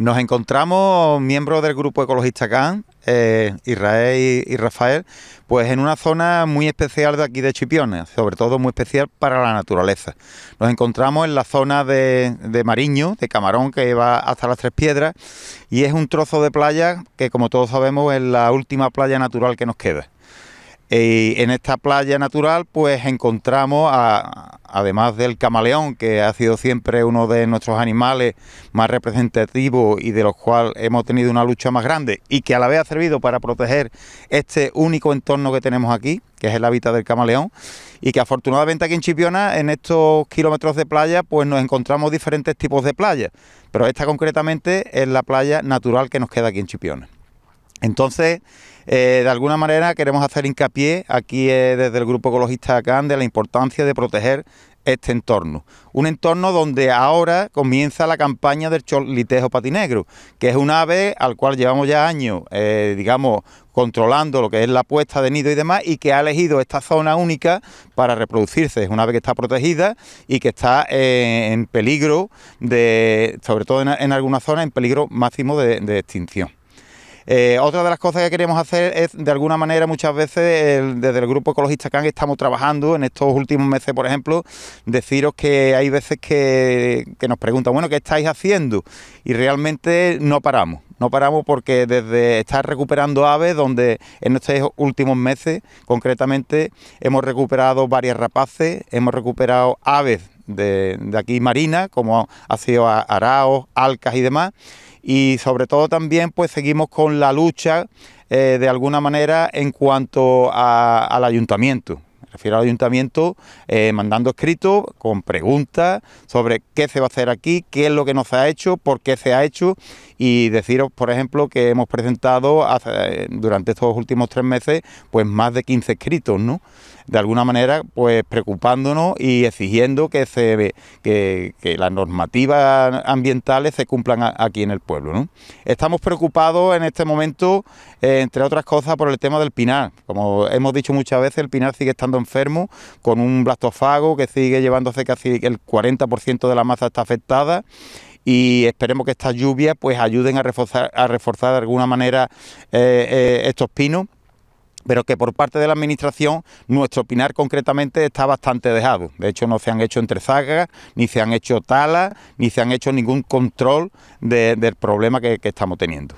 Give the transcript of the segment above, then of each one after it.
Nos encontramos miembros del grupo ecologista CAN, eh, Israel y, Rafael, pues en una zona muy especial de aquí de Chipiones, sobre todo muy especial para la naturaleza. Nos encontramos en la zona de, de Mariño, de Camarón, que va hasta las Tres Piedras, y es un trozo de playa que, como todos sabemos, es la última playa natural que nos queda. Eh, en esta playa natural pues encontramos, a, además del camaleón, que ha sido siempre uno de nuestros animales más representativos y de los cuales hemos tenido una lucha más grande y que a la vez ha servido para proteger este único entorno que tenemos aquí, que es el hábitat del camaleón, y que afortunadamente aquí en Chipiona, en estos kilómetros de playa, pues nos encontramos diferentes tipos de playas, pero esta concretamente es la playa natural que nos queda aquí en Chipiona. Entonces, eh, de alguna manera queremos hacer hincapié aquí eh, desde el Grupo Ecologista CAN de la importancia de proteger este entorno. Un entorno donde ahora comienza la campaña del cholitejo patinegro, que es un ave al cual llevamos ya años, eh, digamos, controlando lo que es la puesta de nido y demás, y que ha elegido esta zona única para reproducirse. Es una ave que está protegida y que está en peligro de, sobre todo en, alguna algunas zonas, en peligro máximo de extinción. Eh, otra de las cosas que queremos hacer es, de alguna manera, muchas veces desde el Grupo Ecologista CAN estamos trabajando en estos últimos meses, por ejemplo, deciros que hay veces que, nos preguntan, bueno, ¿qué estáis haciendo? Y realmente no paramos. No paramos porque desde estar recuperando aves, donde en estos últimos meses concretamente hemos recuperado varias rapaces, hemos recuperado aves de, de aquí marinas, como ha sido araos, alcas y demás, y sobre todo también pues seguimos con la lucha eh, de alguna manera en cuanto al ayuntamiento. Me refiero al ayuntamiento eh, mandando escritos con preguntas sobre qué se va a hacer aquí, qué es lo que nos ha hecho, por qué se ha hecho y deciros, por ejemplo, que hemos presentado durante estos últimos tres meses pues más de 15 escritos, ¿no? de alguna manera pues preocupándonos y exigiendo que, se, que, que las normativas ambientales se cumplan aquí en el pueblo. Estamos preocupados en este momento, eh, entre otras cosas, por el tema del pinar. Como hemos dicho muchas veces, el pinar sigue estando enfermo, con un blastofago que sigue llevándose casi el 40% de la masa está afectada y esperemos que estas lluvias pues ayuden a reforzar, a reforzar de alguna manera eh, eh, estos pinos pero que por parte de la Administración nuestro opinar concretamente está bastante dejado. De hecho, no se han hecho entrezagas, ni se han hecho talas, ni se han hecho ningún control del problema que, estamos teniendo.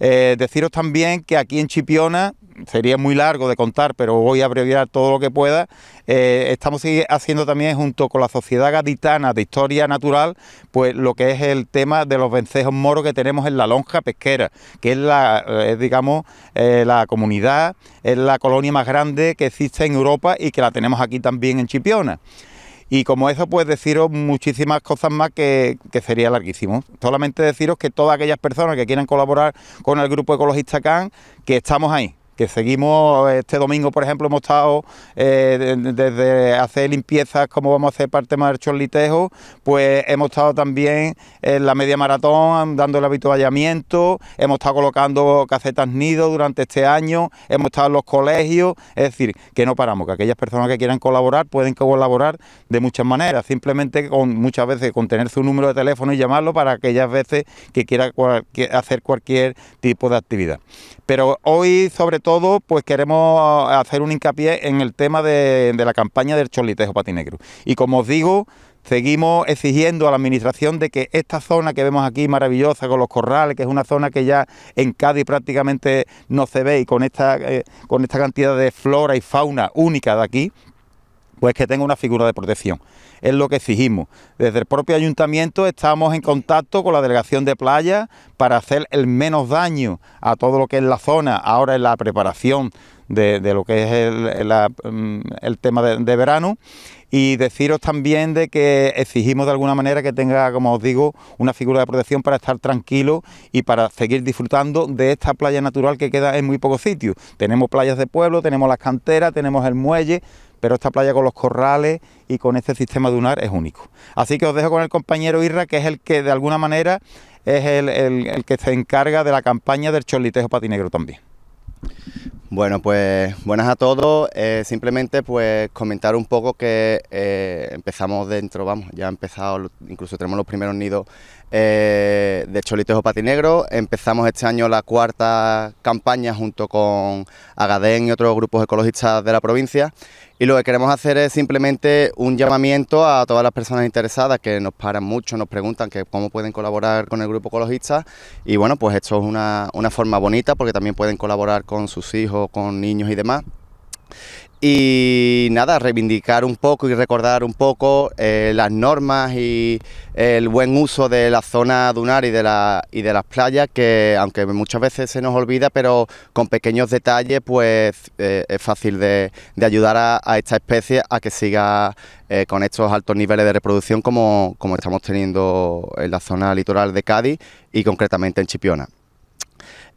Eh, deciros también que aquí en Chipiona sería muy largo de contar, pero voy a abreviar todo lo que pueda. Eh, estamos haciendo también junto con la Sociedad Gaditana de Historia Natural, pues lo que es el tema de los vencejos moros que tenemos en la lonja pesquera, que es la, eh, digamos, eh, la comunidad, es la colonia más grande que existe en Europa y que la tenemos aquí también en Chipiona. Y como eso, pues deciros muchísimas cosas más que, que, sería larguísimo. Solamente deciros que todas aquellas personas que quieran colaborar con el grupo ecologista CAN, que estamos ahí, que seguimos, este domingo por ejemplo hemos estado eh, desde hacer limpiezas como vamos a hacer parte más del chorlitejo, pues hemos estado también en la media maratón dando el habituallamiento, hemos estado colocando casetas nido durante este año, hemos estado en los colegios, es decir, que no paramos, que aquellas personas que quieran colaborar pueden colaborar de muchas maneras, simplemente con muchas veces con tener su número de teléfono y llamarlo para aquellas veces que quiera hacer cualquier tipo de actividad. Pero hoy sobre todo todo, pues queremos hacer un hincapié en el tema de, la campaña del cholitejo patinegro. Y como os digo, seguimos exigiendo a la administración de que esta zona que vemos aquí maravillosa con los corrales, que es una zona que ya en Cádiz prácticamente no se ve y con esta, eh, con esta cantidad de flora y fauna única de aquí, pues que tenga una figura de protección. Es lo que exigimos. Desde el propio ayuntamiento estamos en contacto con la delegación de playa para hacer el menos daño a todo lo que es la zona, ahora en la preparación de, lo que es el, mm, tema de, verano. Y deciros también de que exigimos de alguna manera que tenga, como os digo, una figura de protección para estar tranquilo y para seguir disfrutando de esta playa natural que queda en muy pocos sitios. Tenemos playas de pueblo, tenemos las canteras, tenemos el muelle, pero esta playa con los corrales y con este sistema dunar es único. Así que os dejo con el compañero Irra, que es el que de alguna manera es el, que se encarga de la campaña del chorlitejo patinegro también. Bueno, pues buenas a todos. Eh, simplemente pues comentar un poco que eh, empezamos dentro, vamos, ya ha empezado, incluso tenemos los primeros nidos eh, de cholitos o patinegro. Empezamos este año la cuarta campaña junto con Agadén y otros grupos ecologistas de la provincia. Y lo que queremos hacer es simplemente un llamamiento a todas las personas interesadas que nos paran mucho, nos preguntan que cómo pueden colaborar con el grupo ecologista. Y bueno, pues esto es una forma bonita porque también pueden colaborar con sus hijos con niños y demás. Y nada, reivindicar un poco y recordar un poco eh, las normas y el buen uso de la zona dunar y de, la, y de las playas, que aunque muchas veces se nos olvida, pero con pequeños detalles pues eh, es fácil de, ayudar a, esta especie a que siga eh, con estos altos niveles de reproducción como, como estamos teniendo en la zona litoral de Cádiz y concretamente en Chipiona.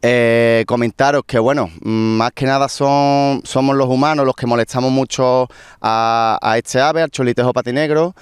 Eh, comentaros que, bueno, mm, más que nada son, somos los humanos los que molestamos mucho a, este ave, al cholitejo patinegro.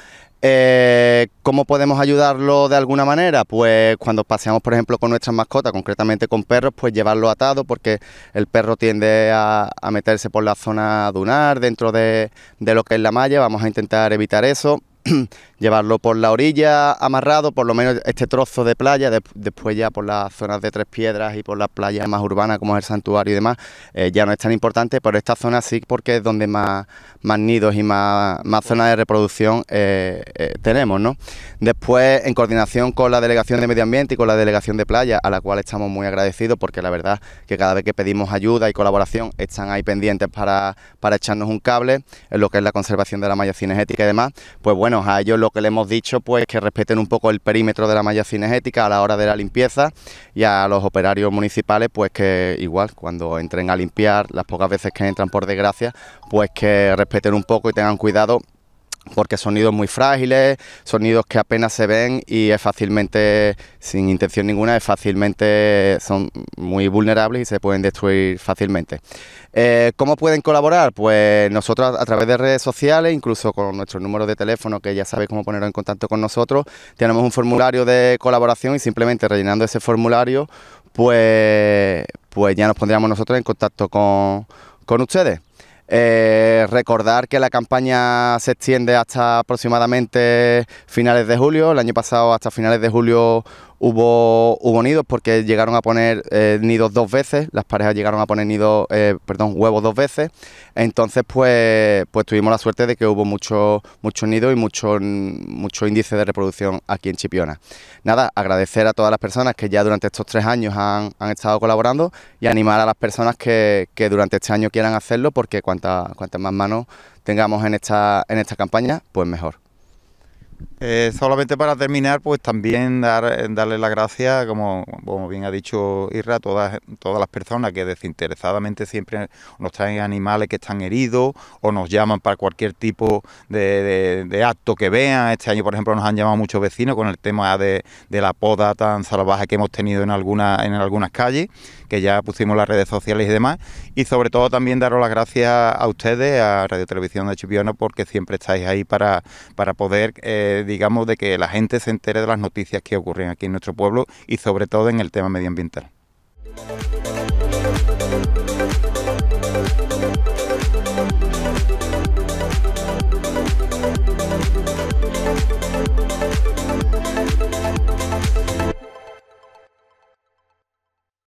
Eh, ¿Cómo podemos ayudarlo de alguna manera? Pues cuando paseamos, por ejemplo, con nuestras mascotas, concretamente con perros, pues llevarlo atado porque el perro tiende a, meterse por la zona dunar, dentro de, de lo que es la malla, vamos a intentar evitar eso. llevarlo por la orilla amarrado, por lo menos este trozo de playa, después ya por las zonas de Tres Piedras y por las playas más urbanas como es el santuario y demás, eh, ya no es tan importante, pero esta zona sí porque es donde más, más nidos y más, zonas de reproducción eh, eh, tenemos. ¿no? Después, en coordinación con la Delegación de Medio Ambiente y con la Delegación de Playa, a la cual estamos muy agradecidos porque la verdad que cada vez que pedimos ayuda y colaboración están ahí pendientes para, para echarnos un cable en lo que es la conservación de la malla cinegética y demás, pues bueno, bueno, a ellos lo que le hemos dicho, pues que respeten un poco el perímetro de la malla cinegética a la hora de la limpieza y a los operarios municipales, pues que igual, cuando entren a limpiar, las pocas veces que entran por desgracia, pues que respeten un poco y tengan cuidado porque sonidos muy frágiles, sonidos que apenas se ven y es fácilmente, sin intención ninguna, es fácilmente, son muy vulnerables y se pueden destruir fácilmente. Eh, ¿Cómo pueden colaborar? Pues nosotros a través de redes sociales, incluso con nuestro número de teléfono, que ya sabéis cómo ponerlo en contacto con nosotros, tenemos un formulario de colaboración y simplemente rellenando ese formulario, pues, pues ya nos pondríamos nosotros en contacto con ustedes. Eh, recordar que la campaña se extiende hasta aproximadamente finales de julio. El año pasado hasta finales de julio Hubo, hubo nidos porque llegaron a poner eh, nidos dos veces, las parejas llegaron a poner nidos, eh, perdón, huevos dos veces. Entonces, pues, pues tuvimos la suerte de que hubo muchos mucho nidos y mucho, mucho índice de reproducción aquí en Chipiona. Nada, agradecer a todas las personas que ya durante estos tres años han, estado colaborando y animar a las personas que, durante este año quieran hacerlo porque cuantas más manos tengamos en esta, en esta campaña, pues mejor. Eh, solamente para terminar, pues también dar, darle las gracias, como, bien ha dicho Irra, a todas, las personas que desinteresadamente siempre nos traen animales que están heridos o nos llaman para cualquier tipo de, acto que vean. Este año, por ejemplo, nos han llamado muchos vecinos con el tema de, la poda tan salvaje que hemos tenido en, alguna, en algunas calles, que ya pusimos las redes sociales y demás. Y sobre todo también daros las gracias a ustedes, a Radio Televisión de Chipiona, porque siempre estáis ahí para, para poder... Eh, digamos, de que la gente se entere de las noticias que ocurren aquí en nuestro pueblo y sobre todo en el tema medioambiental.